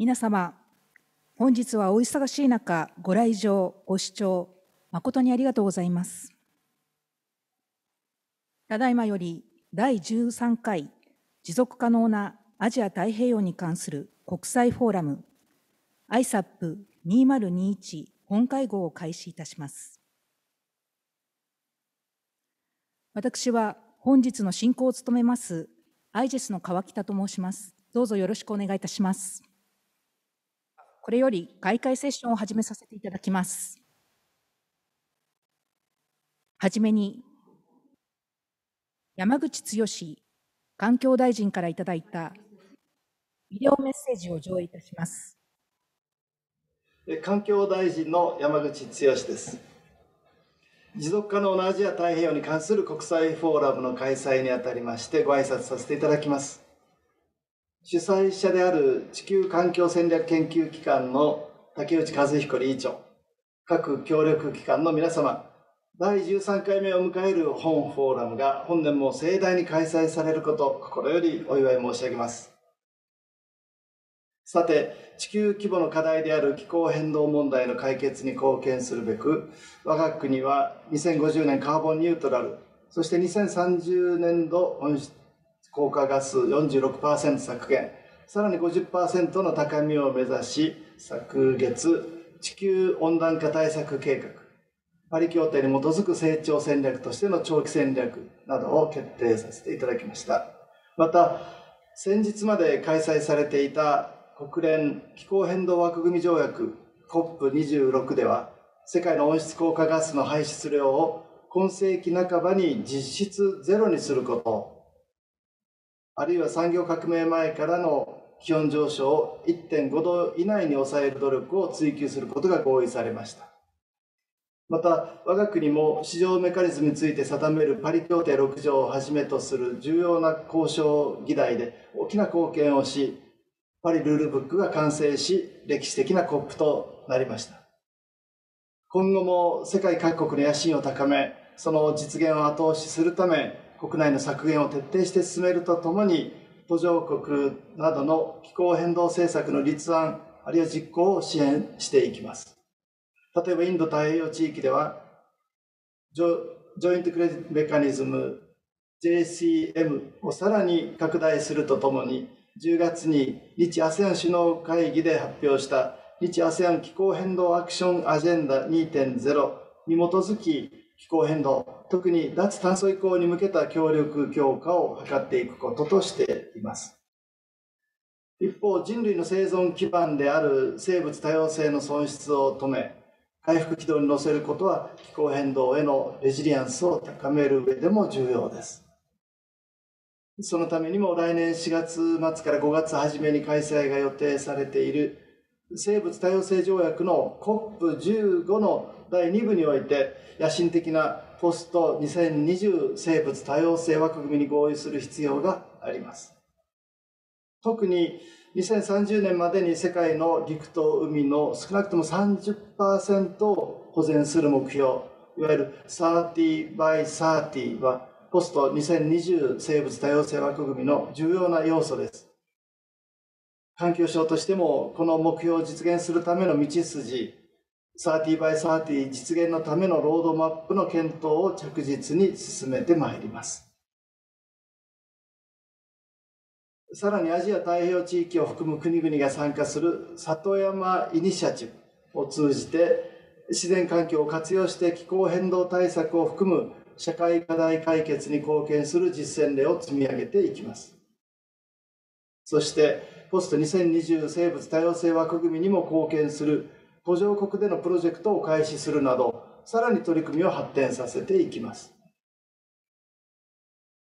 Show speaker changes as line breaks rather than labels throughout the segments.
皆様、本日はお忙しい中、ご来場、ご視聴、誠にありがとうございます。ただいまより、第13回持続可能なアジア太平洋に関する国際フォーラム ISAP2021 本会合を開始いたします。私は本日の進行を務めます IGES の川北と申します。どうぞよろしくお願いいたします。これより開会セッションを始めさせていただきます。はじめに、山口剛環境大臣からいただいたビデオメッセージを上映いたします。
環境大臣の山口剛です。持続可能なアジア太平洋に関する国際フォーラムの開催にあたりましてご挨拶させていただきます。主催者である地球環境戦略研究機関の竹内和彦理事長、各協力機関の皆様、第13回目を迎える本フォーラムが本年も盛大に開催されること心よりお祝い申し上げますさて地球規模の課題である気候変動問題の解決に貢献するべく我が国は2050年カーボンニュートラルそして2030年度温室効果ガス46%削減、さらに50%の高みを目指し、昨月、地球温暖化対策計画、パリ協定に基づく成長戦略としての長期戦略などを決定させていただきました。また、先日まで開催されていた国連気候変動枠組条約 COP26 では、世界の温室効果ガスの排出量を今世紀半ばに実質ゼロにすることあるいは産業革命前からの気温上昇を1.5度以内に抑える努力を追求することが合意されました。また、我が国も市場メカニズムについて定めるパリ協定6条をはじめとする重要な交渉議題で大きな貢献をし、パリルールブックが完成し、歴史的な COP となりました。今後も世界各国の野心を高め、その実現を後押しするため、国内の削減を徹底して進めるとともに、途上国などの気候変動政策の立案、あるいは実行を支援していきます。例えばインド太平洋地域では、ジョジョイントクレジットメカニズム JCM をさらに拡大するとともに、10月に日 ASEAN 首脳会議で発表した日 ASEAN 気候変動アクションアジェンダ2.0に基づき気候変動特に脱炭素移行に向けた協力強化を図っていくこととしています。一方、人類の生存基盤である生物多様性の損失を止め、回復軌道に乗せることは気候変動へのレジリアンスを高める上でも重要です。そのためにも来年4月末から5月初めに開催が予定されている生物多様性条約の COP15 の第2部において野心的なポスト2020生物多様性枠組みに合意する必要があります。特に2030年までに世界の陸と海の少なくとも30%を保全する目標、いわゆる30 by 30はポスト2020生物多様性枠組みの重要な要素です。環境省としてもこの目標を実現するための道筋30 by 30実現のためのロードマップの検討を着実に進めてまいります。さらにアジア太平洋地域を含む国々が参加する里山イニシアチブを通じて自然環境を活用して気候変動対策を含む社会課題解決に貢献する実践例を積み上げていきます。そしてポスト2020生物多様性枠組みにも貢献する途上国でのプロジェクトを開始するなど、さらに取り組みを発展させていきます。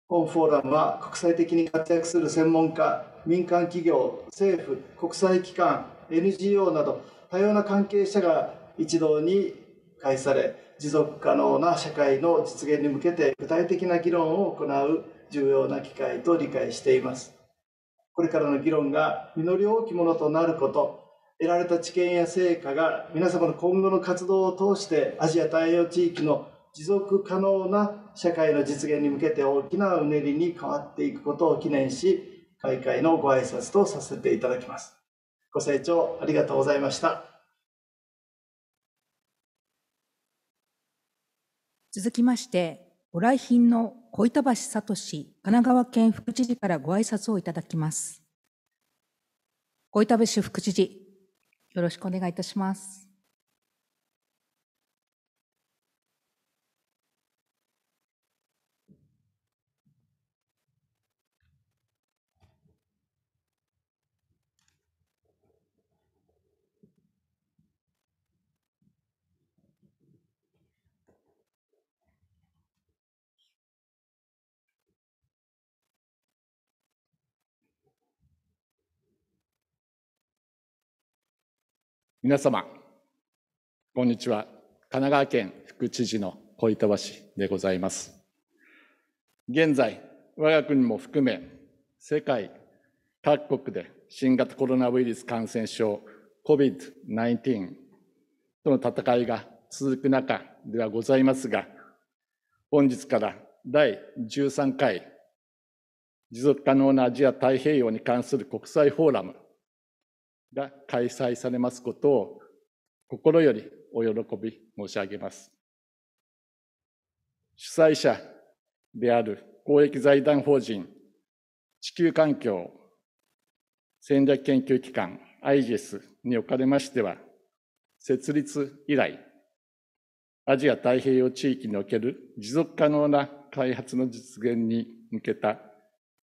本フォーラムは国際的に活躍する専門家、民間企業、政府、国際機関、NGO など多様な関係者が一堂に会され、持続可能な社会の実現に向けて具体的な議論を行う重要な機会と理解しています。これからの議論が実り多きものとなること、得られた知見や成果が皆様の今後の活動を通してアジア太平洋地域の持続可能な社会の実現に向けて大きなうねりに変わっていくことを記念し開会のご挨拶とさせていただきますご清聴ありがとうございました
続きましてご来賓の小板橋聡神奈川県副知事からご挨拶をいただきます小板橋副知事よろしくお願いいたします。
皆
様、こんにちは。神奈川県副知事の小板橋でございます。現在、我が国も含め、世界各国で新型コロナウイルス感染症 COVID-19 との戦いが続く中ではございますが、本日から第13回持続可能なアジア太平洋に関する国際フォーラムが開催されますことを心よりお喜び申し上げます。主催者である公益財団法人地球環境戦略研究機関 IGES におかれましては、設立以来、アジア太平洋地域における持続可能な開発の実現に向けた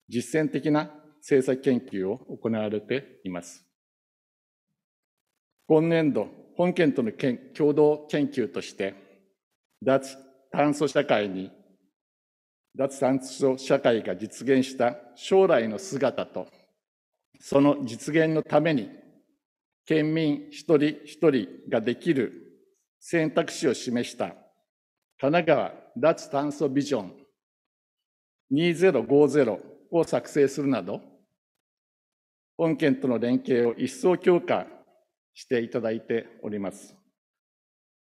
実践的な政策研究を行われています。今年度、本県との共同研究として、脱炭素社会に、脱炭素社会が実現した将来の姿と、その実現のために、県民一人一人ができる選択肢を示した神奈川脱炭素ビジョン2050を作成するなど、本県との連携を一層強化していただいております。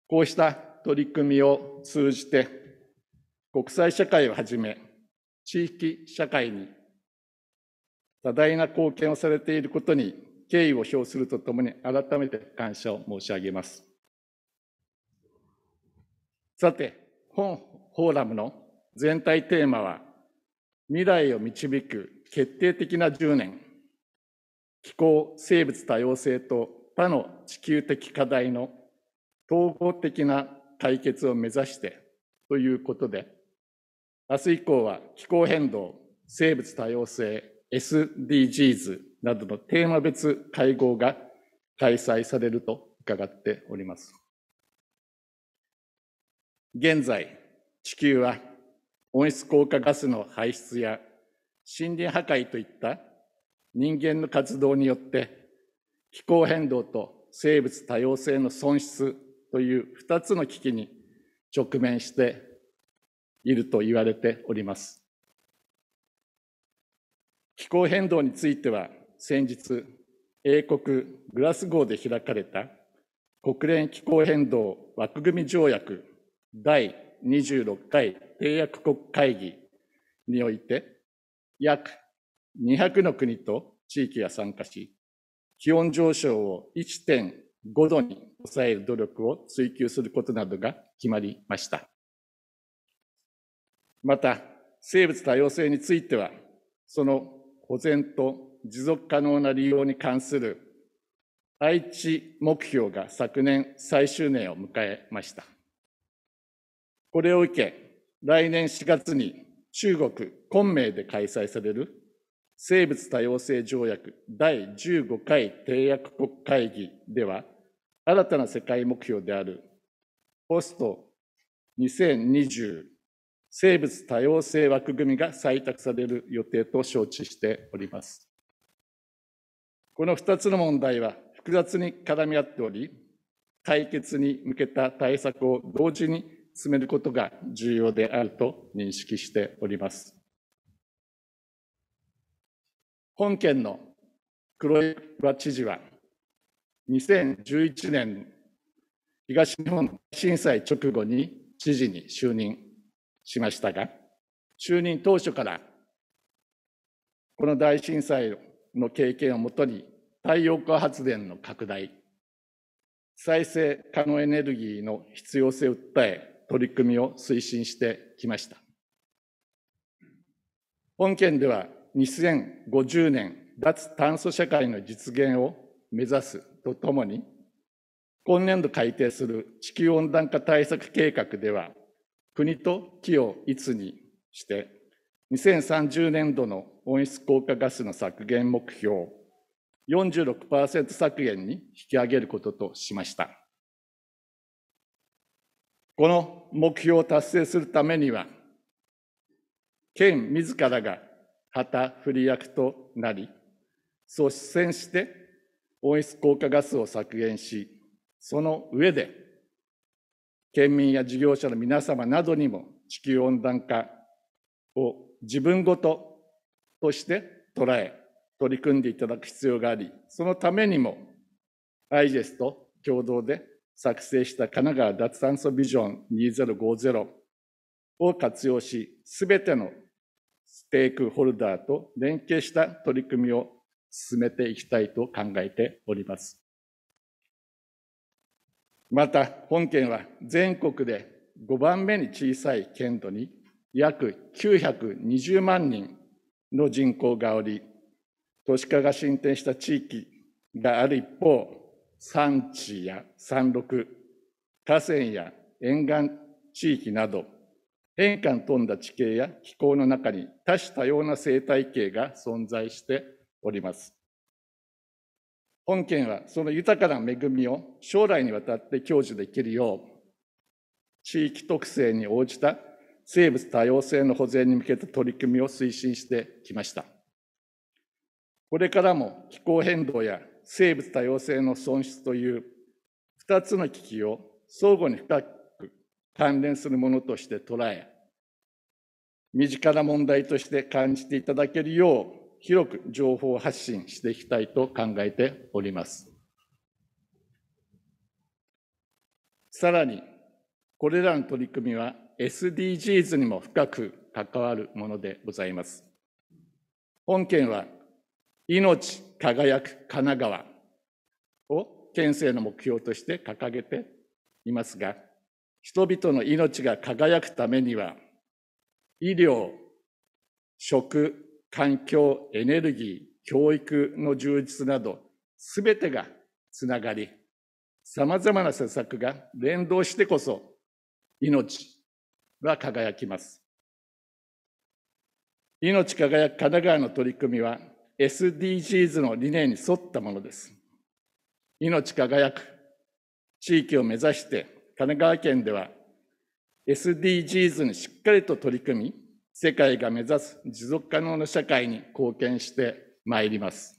こうした取り組みを通じて、国際社会をはじめ、地域社会に多大な貢献をされていることに敬意を表するとともに、改めて感謝を申し上げます。さて、本フォーラムの全体テーマは、未来を導く決定的な10年、気候、生物多様性と他の地球的課題の統合的な解決を目指してということで、明日以降は気候変動、生物多様性、SDGs などのテーマ別会合が開催されると伺っております。現在、地球は温室効果ガスの排出や森林破壊といった人間の活動によって気候変動と生物多様性の損失という二つの危機に直面していると言われております。気候変動については先日、英国グラスゴーで開かれた国連気候変動枠組み条約第26回締約国会議において約200の国と地域が参加し気温上昇を1.5度に抑える努力を追求することなどが決まりました。また、生物多様性については、その保全と持続可能な利用に関する愛知目標が昨年最終年を迎えました。これを受け、来年4月に中国昆明で開催される生物多様性条約第15回締約国会議では、新たな世界目標であるポスト2020生物多様性枠組みが採択される予定と承知しております。この2つの問題は複雑に絡み合っており、解決に向けた対策を同時に進めることが重要であると認識しております。本県の黒岩知事は、2011年東日本震災直後に知事に就任しましたが、就任当初から、この大震災の経験をもとに、太陽光発電の拡大、再生可能エネルギーの必要性を訴え、取り組みを推進してきました。本県では2050年脱炭素社会の実現を目指すとともに、今年度改定する地球温暖化対策計画では、国と企をいつにして、2030年度の温室効果ガスの削減目標46%削減に引き上げることとしました。この目標を達成するためには、県自らが旗振り役となり、率先して温室効果ガスを削減し、その上で、県民や事業者の皆様などにも地球温暖化を自分ごととして捉え、取り組んでいただく必要があり、そのためにも、アイジェスと共同で作成した神奈川脱炭素ビジョン2050を活用し、すべてのステークホルダーと連携した取り組みを進めていきたいと考えております。また、本県は全国で5番目に小さい県土に約920万人の人口がおり、都市化が進展した地域がある一方、山地や山麓、河川や沿岸地域など、変化に富んだ地形や気候の中に多種多様な生態系が存在しております。本県はその豊かな恵みを将来にわたって享受できるよう、地域特性に応じた生物多様性の保全に向けた取り組みを推進してきました。これからも気候変動や生物多様性の損失という2つの危機を相互に深く関連するものとして捉え、身近な問題として感じていただけるよう、広く情報発信していきたいと考えております。さらに、これらの取り組みは SDGs にも深く関わるものでございます。本県は、命輝く神奈川を県政の目標として掲げていますが、人々の命が輝くためには、医療、食、環境、エネルギー、教育の充実など、すべてがつながり、さまざまな施策が連動してこそ、命は輝きます。命輝く神奈川の取り組みは、SDGs の理念に沿ったものです。命輝く地域を目指して神奈川県では SDGs にしっかりと取り組み、世界が目指す持続可能な社会に貢献してまいります。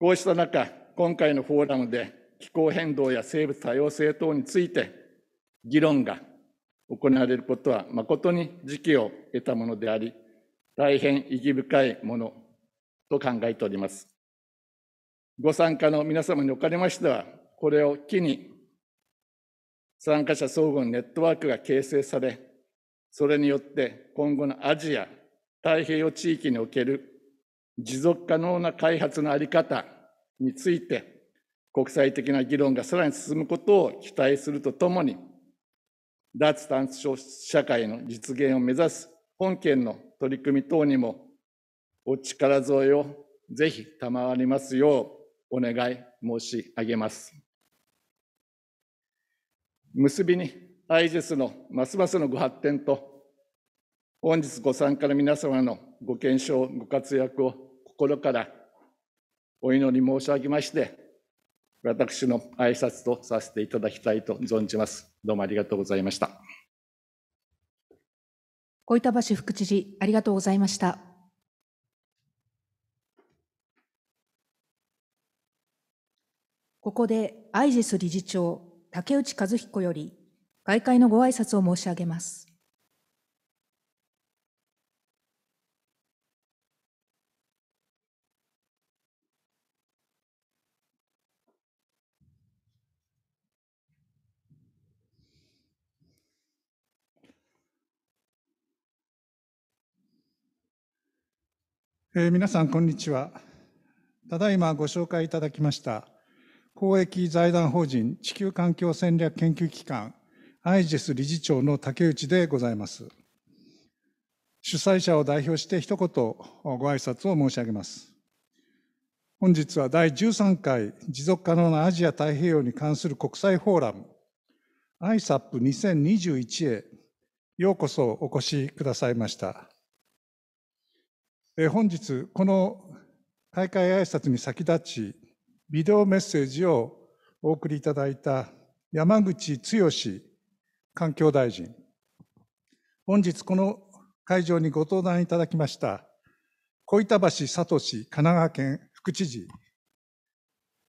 こうした中、今回のフォーラムで気候変動や生物多様性等について議論が行われることは誠に時期を得たものであり、大変意義深いものと考えております。ご参加の皆様におかれましては、これを機に、参加者相互にネットワークが形成され、それによって今後のアジア、太平洋地域における持続可能な開発の在り方について、国際的な議論がさらに進むことを期待するとともに、脱炭素社会の実現を目指す本県の取り組み等にもお力添えをぜひ賜りますようお願い申し上げます。結びに IGES のますますのご発展と本日ご参加の皆様のご健勝ご活躍を心からお祈り申し上げまして私の挨拶とさせていただきたいと存じますどうもありがとうございました
小板橋副知事ありがとうございましたここでアイジェス理事長竹内和彦より外会のご挨拶を申し上げます。
えー、皆さんこんにちはただいまご紹介いただきました公益財団法人地球環境戦略研究機関、アイジェス理事長の竹内でございます。主催者を代表して一言ご挨拶を申し上げます。本日は第13回持続可能なアジア太平洋に関する国際フォーラム ISAP2021 へようこそお越しくださいました。え本日、この開会挨拶に先立ち、ビデオメッセージをお送りいただいた山口剛環境大臣、本日この会場にご登壇いただきました小板橋聡神奈川県副知事、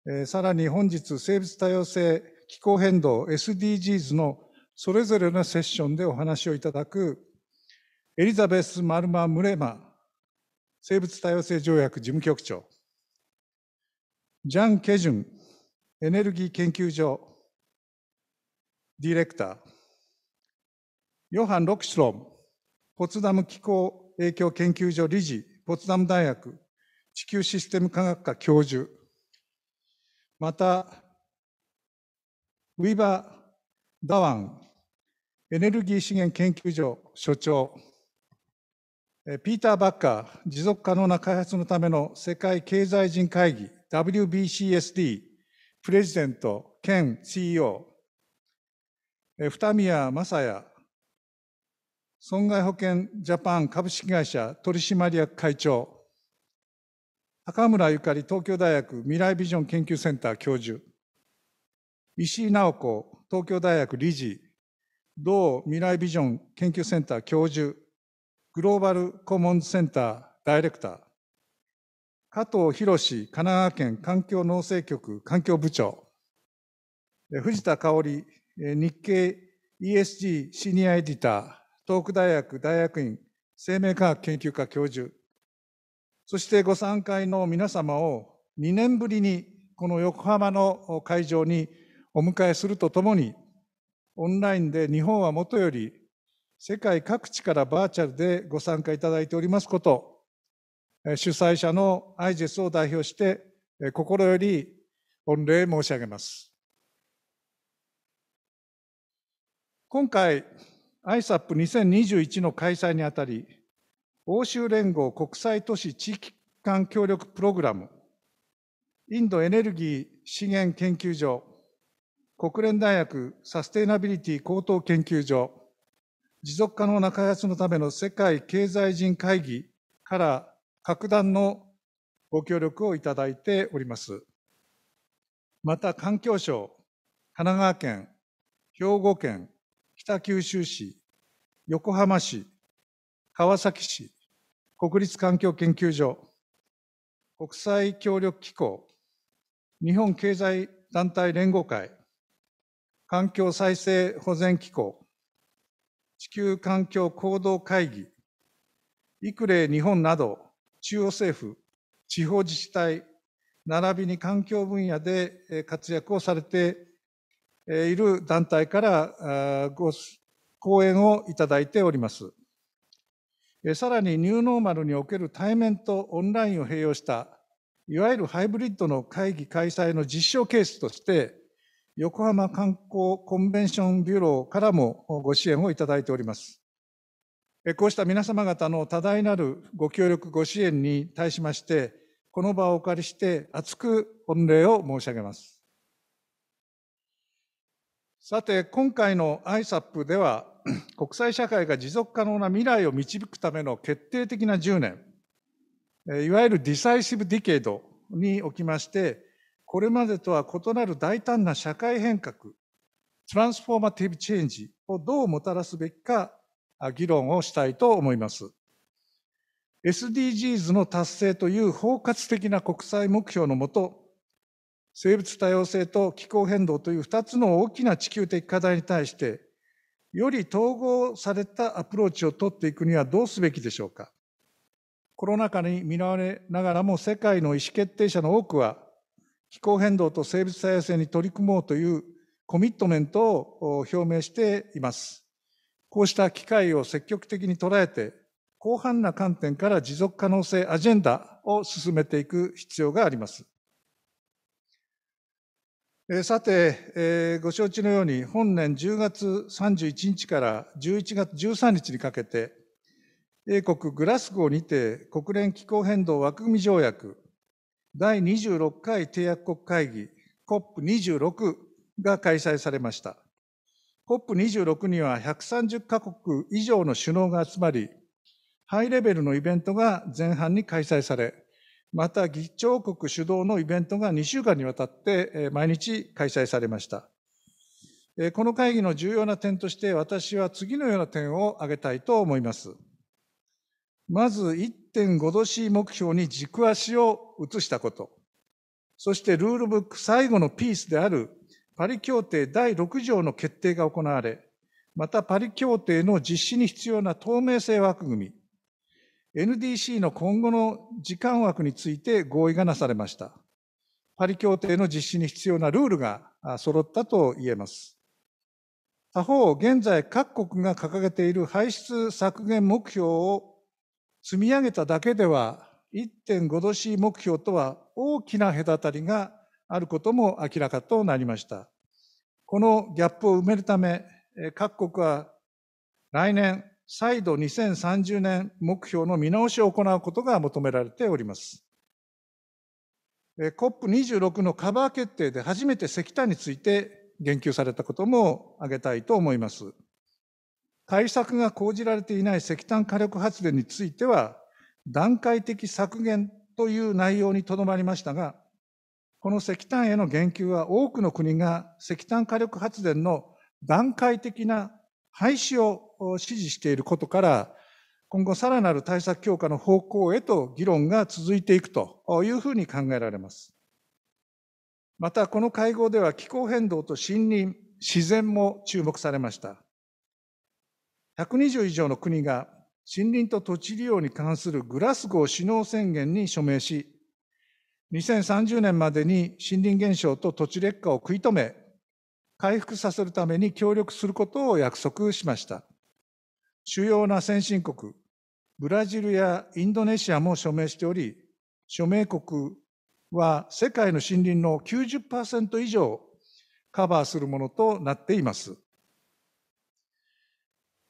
えー、さらに本日生物多様性気候変動 SDGs のそれぞれのセッションでお話をいただくエリザベス・マルマ・ムレマ生物多様性条約事務局長ジャン・ケジュンエネルギー研究所ディレクター、ヨハン・ロクシュロム、ポツダム気候影響研究所理事、ポツダム大学地球システム科学科教授、また、ウィバー・ダワンエネルギー資源研究所所長、ピーター・バッカー持続可能な開発のための世界経済人会議 WBCSD プレジデント兼 CEO 二宮正也損害保険ジャパン株式会社取締役会長高村ゆかり東京大学未来ビジョン研究センター教授石井直子東京大学理事同未来ビジョン研究センター教授グローバルコモンズセンターダイレクター加藤博神神奈川県環境農政局環境部長、藤田香織日経 ESG シニアエディター、東北大学大学院生命科学研究科教授、そしてご参会の皆様を2年ぶりにこの横浜の会場にお迎えするとともに、オンラインで日本はもとより世界各地からバーチャルでご参加いただいておりますこと、主催者のアイジェスを代表して、心より御礼申し上げます。今回、ISAP2021 の開催にあたり、欧州連合国際都市地域間協力プログラム、インドエネルギー資源研究所、国連大学サステイナビリティ高等研究所、持続可能な開発のための世界経済人会議から各段のご協力をいただいております。また環境省、神奈川県、兵庫県、北九州市、横浜市、川崎市、国立環境研究所、国際協力機構、日本経済団体連合会、環境再生保全機構、地球環境行動会議、イクレ日本など、中央政府、地方自治体、並びに環境分野で活躍をされている団体からご講演をいただいております。さらにニューノーマルにおける対面とオンラインを併用したいわゆるハイブリッドの会議開催の実証ケースとして横浜観光コンベンションビューローからもご支援をいただいております。こうした皆様方の多大なるご協力、ご支援に対しまして、この場をお借りして厚く御礼を申し上げます。さて、今回の ISAP では、国際社会が持続可能な未来を導くための決定的な10年、いわゆるディサイシブ・ディケイドにおきまして、これまでとは異なる大胆な社会変革、トランスフォーマティブ・チェンジをどうもたらすべきか議論をしたいと思います。SDGs の達成という包括的な国際目標のもと、生物多様性と気候変動という2つの大きな地球的課題に対して、より統合されたアプローチをとっていくにはどうすべきでしょうか。コロナ禍に見られながらも世界の意思決定者の多くは、気候変動と生物多様性に取り組もうというコミットメントを表明しています。こうした機会を積極的に捉えて、広範な観点から持続可能性アジェンダを進めていく必要があります。さて、えご承知のように、本年10月31日から11月13日にかけて、英国グラスゴーにて国連気候変動枠組み条約第26回締約国会議 COP26 が開催されました。COP26 には130カ国以上の首脳が集まり、ハイレベルのイベントが前半に開催され、また議長国主導のイベントが2週間にわたって毎日開催されました。この会議の重要な点として私は次のような点を挙げたいと思います。まず1.5度 C 目標に軸足を移したこと。そしてルールブック最後のピースであるパリ協定第6条の決定が行われ、またパリ協定の実施に必要な透明性枠組み、NDC の今後の時間枠について合意がなされました。パリ協定の実施に必要なルールが揃ったと言えます。他方、現在各国が掲げている排出削減目標を積み上げただけでは1.5度 C 目標とは大きな隔たりがあることも明らかとなりました。このギャップを埋めるため、各国は来年、再度2030年目標の見直しを行うことが求められております。COP26 のカバー決定で初めて石炭について言及されたことも挙げたいと思います。対策が講じられていない石炭火力発電については、段階的削減という内容にとどまりましたが、この石炭への言及は多くの国が石炭火力発電の段階的な廃止を支持していることから、今後さらなる対策強化の方向へと議論が続いていくというふうに考えられます。また、この会合では気候変動と森林、自然も注目されました。120以上の国が森林と土地利用に関するグラスゴー首脳宣言に署名し、2030年までに森林減少と土地劣化を食い止め、回復させるために協力することを約束しました。主要な先進国、ブラジルやインドネシアも署名しており、署名国は世界の森林の90%以上カバーするものとなっています。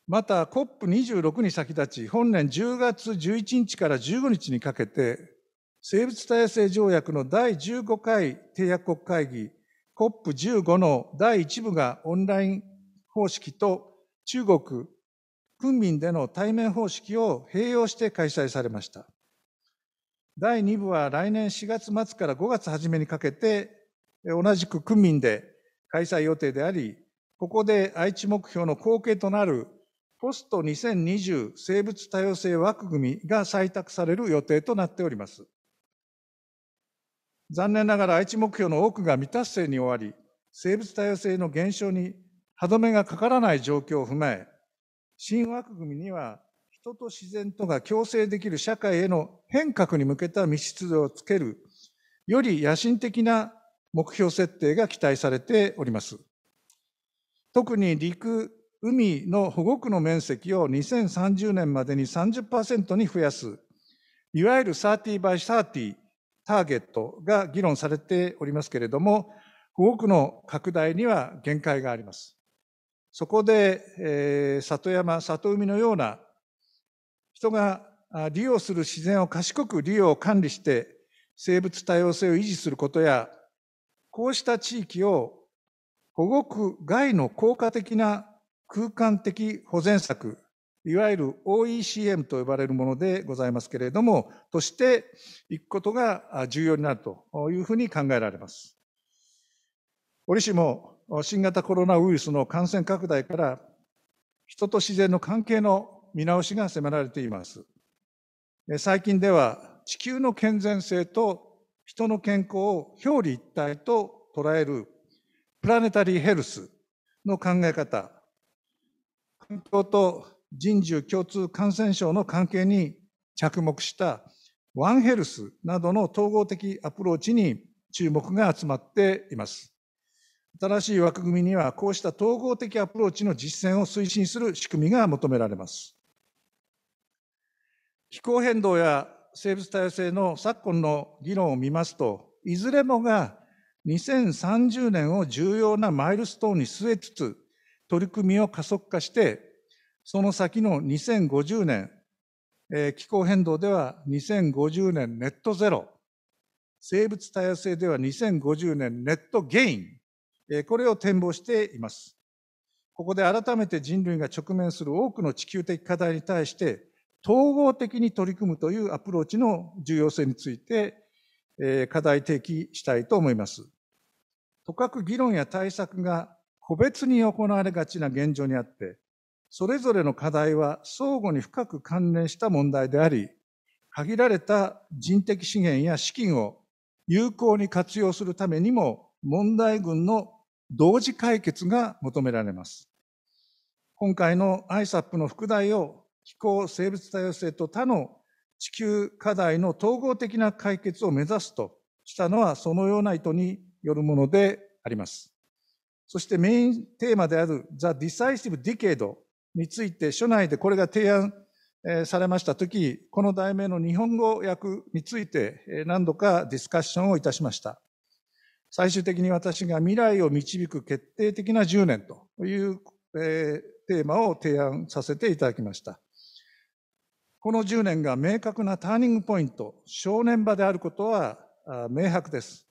また COP26 に先立ち、本年10月11日から15日にかけて、生物多様性条約の第15回締約国会議 COP15 の第1部がオンライン方式と中国、訓民での対面方式を併用して開催されました。第2部は来年4月末から5月初めにかけて同じく区民で開催予定であり、ここで愛知目標の後継となるポスト2020生物多様性枠組みが採択される予定となっております。残念ながら愛知目標の多くが未達成に終わり、生物多様性の減少に歯止めがかからない状況を踏まえ、新枠組みには人と自然とが共生できる社会への変革に向けた道筋をつける、より野心的な目標設定が期待されております。特に陸、海の保護区の面積を2030年までに30%に増やす、いわゆる30 by 30ターゲットが議論されておりますけれども、多くの拡大には限界があります。そこで、えー、里山、里海のような人が利用する自然を賢く利用を管理して生物多様性を維持することや、こうした地域を保護区外の効果的な空間的保全策いわゆる OECM と呼ばれるものでございますけれども、としていくことが重要になるというふうに考えられます。折しも新型コロナウイルスの感染拡大から人と自然の関係の見直しが迫られています。最近では地球の健全性と人の健康を表裏一体と捉えるプラネタリーヘルスの考え方、環境と人獣共通感染症の関係に着目したワンヘルスなどの統合的アプローチに注目が集まっています。新しい枠組みにはこうした統合的アプローチの実践を推進する仕組みが求められます。気候変動や生物多様性の昨今の議論を見ますと、いずれもが2030年を重要なマイルストーンに据えつつ、取り組みを加速化してその先の2050年、えー、気候変動では2050年ネットゼロ、生物多様性では2050年ネットゲイン、えー、これを展望しています。ここで改めて人類が直面する多くの地球的課題に対して統合的に取り組むというアプローチの重要性について、えー、課題提起したいと思います。とかく議論や対策が個別に行われがちな現状にあって、それぞれの課題は相互に深く関連した問題であり、限られた人的資源や資金を有効に活用するためにも問題群の同時解決が求められます。今回の ISAP の副題を気候生物多様性と他の地球課題の統合的な解決を目指すとしたのはそのような意図によるものであります。そしてメインテーマである The Decisive Decade について、書内でこれが提案されましたとき、この題名の日本語訳について何度かディスカッションをいたしました。最終的に私が未来を導く決定的な10年という、えテーマを提案させていただきました。この10年が明確なターニングポイント、正念場であることは明白です。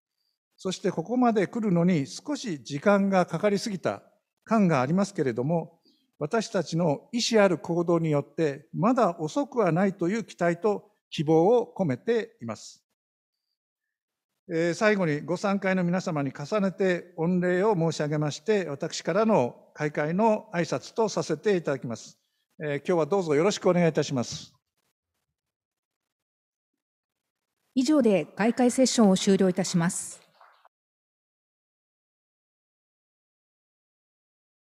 そしてここまで来るのに少し時間がかかりすぎた感がありますけれども、私たちの意志ある行動によって、まだ遅くはないという期待と希望を込めています。えー、最後にご参会の皆様に重ねて御礼を申し上げまして、私からの開会の挨拶とさせていただきます。えー、今日はどうぞよろしくお願いいたします。
以上で開会セッションを終了いたします。